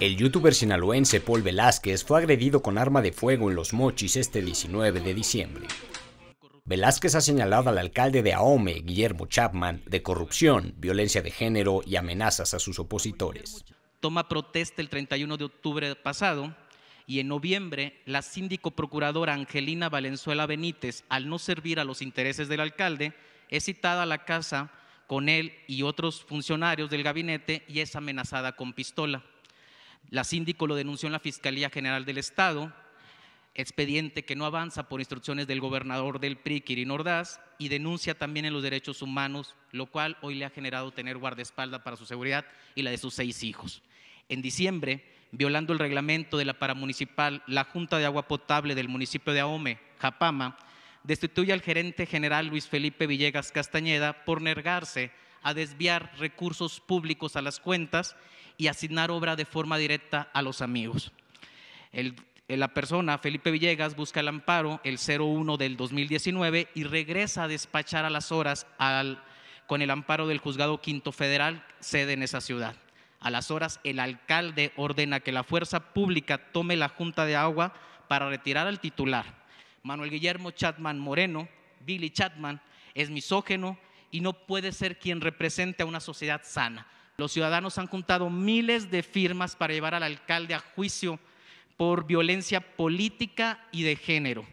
El youtuber sinaloense Paul Velázquez fue agredido con arma de fuego en Los Mochis este 19 de diciembre. Velázquez ha señalado al alcalde de Ahome, Guillermo Chapman, de corrupción, violencia de género y amenazas a sus opositores. Toma protesta el 31 de octubre pasado y en noviembre la síndico procuradora Angelina Valenzuela Benítez, al no servir a los intereses del alcalde, es citada a la casa con él y otros funcionarios del gabinete y es amenazada con pistola. La síndico lo denunció en la Fiscalía General del Estado, expediente que no avanza por instrucciones del gobernador del PRI, Kirin Ordaz, y denuncia también en los derechos humanos, lo cual hoy le ha generado tener guardaespaldas para su seguridad y la de sus seis hijos. En diciembre, violando el reglamento de la paramunicipal, la Junta de Agua Potable del municipio de Ahome, Japama, destituye al gerente general Luis Felipe Villegas Castañeda por negarse a desviar recursos públicos a las cuentas y asignar obra de forma directa a los amigos. la persona, Felipe Villegas, busca el amparo el 01 del 2019 y regresa a despachar a las horas con el amparo del Juzgado Quinto Federal, sede en esa ciudad. A las horas, el alcalde ordena que la fuerza pública tome la junta de agua para retirar al titular Manuel Guillermo Chatman Moreno, Billy Chapman, es misógeno y no puede ser quien represente a una sociedad sana. Los ciudadanos han juntado miles de firmas para llevar al alcalde a juicio por violencia política y de género,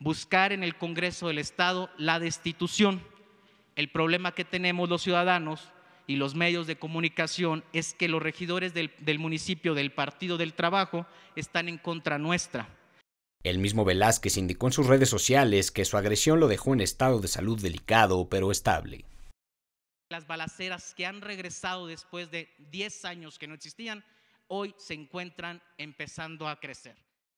buscar en el Congreso del Estado la destitución. El problema que tenemos los ciudadanos y los medios de comunicación es que los regidores del municipio del Partido del Trabajo están en contra nuestra el mismo Velázquez indicó en sus redes sociales que su agresión lo dejó en estado de salud delicado pero estable. Las balaceras que han regresado después de 10 años que no existían, hoy se encuentran empezando a crecer.